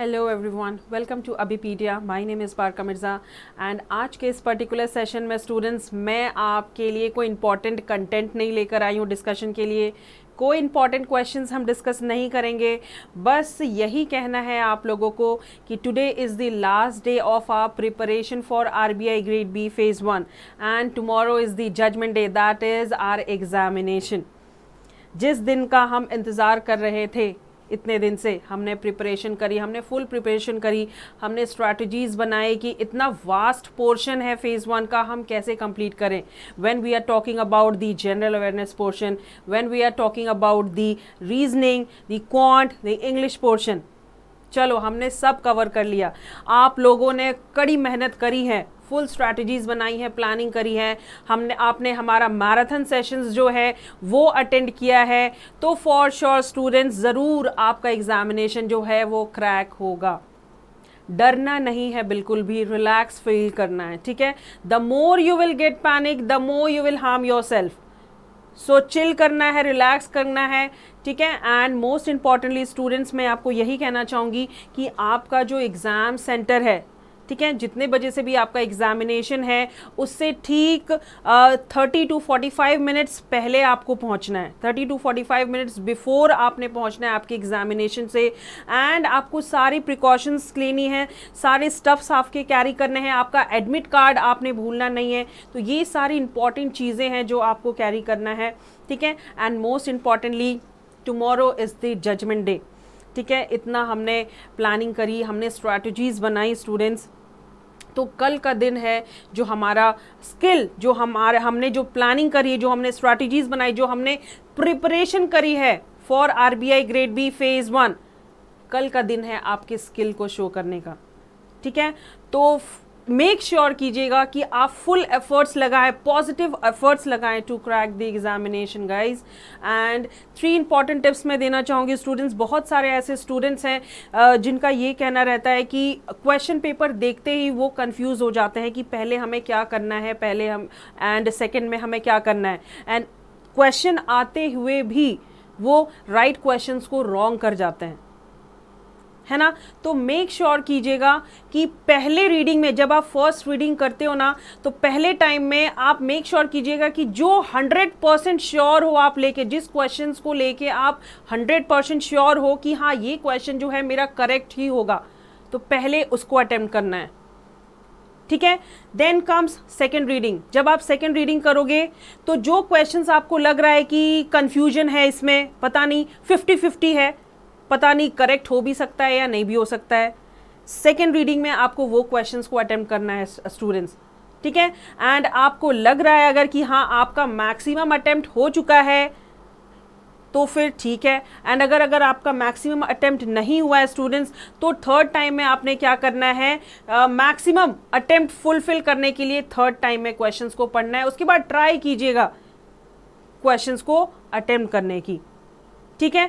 hello everyone welcome to Abhipedia my name is Parka Mirza and आज के इस पर्टिकुलर सेशन में स्टूडेंट्स मैं आपके लिए कोई इंपॉर्टेंट कंटेंट नहीं लेकर आई हूँ डिस्कशन के लिए कोई इंपॉर्टेंट क्वेश्चन हम डिस्कस नहीं करेंगे बस यही कहना है आप लोगों को कि today is the last day of our preparation for R B I grade B phase one and tomorrow is the judgement day that is our examination जिस दिन का हम इंतज़ार कर रहे थे इतने दिन से हमने प्रिपरेशन करी हमने फुल प्रिपरेशन करी हमने स्ट्रैटेजीज बनाए कि इतना वास्ट पोर्शन है फेज़ वन का हम कैसे कंप्लीट करें when we are talking about the general awareness portion when we are talking about the reasoning the quant the English portion चलो हमने सब कवर कर लिया आप लोगों ने कड़ी मेहनत करी है फुल स्ट्रैटेजीज बनाई हैं प्लानिंग करी है हमने आपने हमारा मैराथन सेशंस जो है वो अटेंड किया है तो फॉर श्योर स्टूडेंट्स ज़रूर आपका एग्ज़ामिनेशन जो है वो क्रैक होगा डरना नहीं है बिल्कुल भी रिलैक्स फील करना है ठीक है the more you will get panic the more you will harm yourself so chill करना है रिलैक्स करना है ठीक है एंड मोस्ट इम्पॉर्टेंटली स्टूडेंट्स मैं आपको यही कहना चाहूँगी कि आपका जो एग्ज़ाम सेंटर है ठीक है जितने बजे से भी आपका एग्जामिनेशन है उससे ठीक thirty to forty five minutes पहले आपको पहुंचना है thirty to forty five minutes before आपने पहुंचना है आपके एग्जामिनेशन से एंड आपको सारी प्रिकॉशंस लेनी है सारे स्टफ्स आपके कैरी करने हैं आपका एडमिट कार्ड आपने भूलना नहीं है तो ये सारी इंपॉर्टेंट चीज़ें हैं जो आपको कैरी करना है ठीक है and most importantly tomorrow is the judgement day ठीक है इतना हमने प्लानिंग करी हमने स्ट्रैटेजीज़ बनाई स्टूडेंट्स तो कल का दिन है जो हमारा स्किल जो हमारे हमने जो प्लानिंग करी है जो हमने स्ट्रैटेजीज बनाई जो हमने प्रिपरेशन करी है for RBI grade B phase one कल का दिन है आपके स्किल को शो करने का ठीक है तो मेक श्योर कीजिएगा कि आप फुल एफर्ट्स लगाएं पॉजिटिव एफर्ट्स लगाएं to crack the examination guys and three important tips मैं देना चाहूँगी स्टूडेंट्स बहुत सारे ऐसे स्टूडेंट्स हैं जिनका ये कहना रहता है कि क्वेश्चन पेपर देखते ही वो कंफ्यूज हो जाते हैं कि पहले हमें क्या करना है पहले हम एंड सेकेंड में हमें क्या करना है एंड क्वेश्चन आते हुए भी वो राइट right क्वेश्चंस को रॉन्ग कर जाते हैं है ना तो मेक श्योर sure कीजिएगा कि पहले रीडिंग में जब आप फर्स्ट रीडिंग करते हो ना तो पहले टाइम में आप मेक श्योर sure कीजिएगा कि जो हंड्रेड परसेंट श्योर हो आप लेके जिस क्वेश्चन को लेके आप हंड्रेड परसेंट श्योर हो कि हाँ ये क्वेश्चन जो है मेरा करेक्ट ही होगा तो पहले उसको अटेम्प्ट करना है ठीक है देन कम्स सेकेंड रीडिंग जब आप सेकेंड रीडिंग करोगे तो जो क्वेश्चन आपको लग रहा है कि कन्फ्यूजन है इसमें पता नहीं फिफ्टी फिफ्टी है पता नहीं करेक्ट हो भी सकता है या नहीं भी हो सकता है सेकेंड रीडिंग में आपको वो क्वेश्चन को अटैम्प्ट करना है स्टूडेंट्स ठीक है एंड आपको लग रहा है अगर कि हाँ आपका मैक्सिमम अटैम्प्ट हो चुका है तो फिर ठीक है एंड अगर अगर आपका मैक्सिमम अटेम्प्ट नहीं हुआ है स्टूडेंट्स तो थर्ड टाइम में आपने क्या करना है मैक्सिमम अटेम्प्ट फुलफिल करने के लिए थर्ड टाइम में क्वेश्चंस को पढ़ना है उसके बाद ट्राई कीजिएगा क्वेश्चंस को अटेम्प्ट करने की ठीक है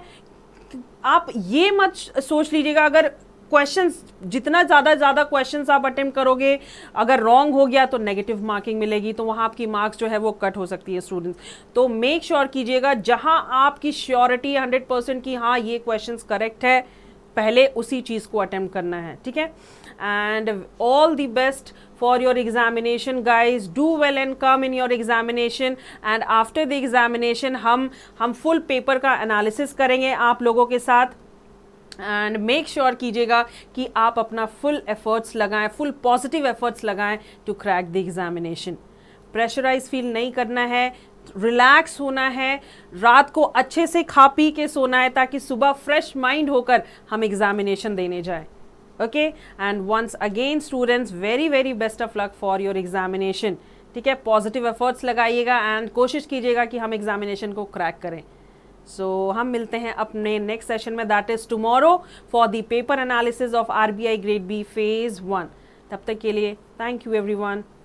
आप ये मत सोच लीजिएगा अगर क्वेश्चंस जितना ज़्यादा ज़्यादा क्वेश्चंस आप अटेम्प्ट करोगे अगर रॉन्ग हो गया तो नेगेटिव मार्किंग मिलेगी तो वहाँ आपकी मार्क्स जो है वो कट हो सकती है स्टूडेंट्स तो मेक श्योर sure कीजिएगा जहाँ आपकी श्योरिटी हंड्रेड परसेंट की हाँ ये क्वेश्चंस करेक्ट है पहले उसी चीज़ को अटैम्प्ट करना है ठीक है and all the best for your examination guys do well and come in your examination and after the examination हम हम फुल पेपर का एनालिसिस करेंगे आप लोगों के साथ एंड मेक श्योर कीजिएगा कि आप अपना फुल एफर्ट्स लगाएं फुल पॉजिटिव एफर्ट्स लगाएं to crack the examination pressurise feel नहीं करना है रिलैक्स होना है रात को अच्छे से खा पी के सोना है ताकि सुबह फ्रेश माइंड होकर हम एग्जामिनेशन देने जाए okay and once again students very very best of luck for your examination ठीक है पॉजिटिव एफर्ट्स लगाइएगा एंड कोशिश कीजिएगा कि हम एग्जामिनेशन को क्रैक करें सो so, हम मिलते हैं अपने नेक्स्ट सेशन में that is tomorrow for the paper analysis of our grade B phase one तब तक के लिए थैंक यू एवरी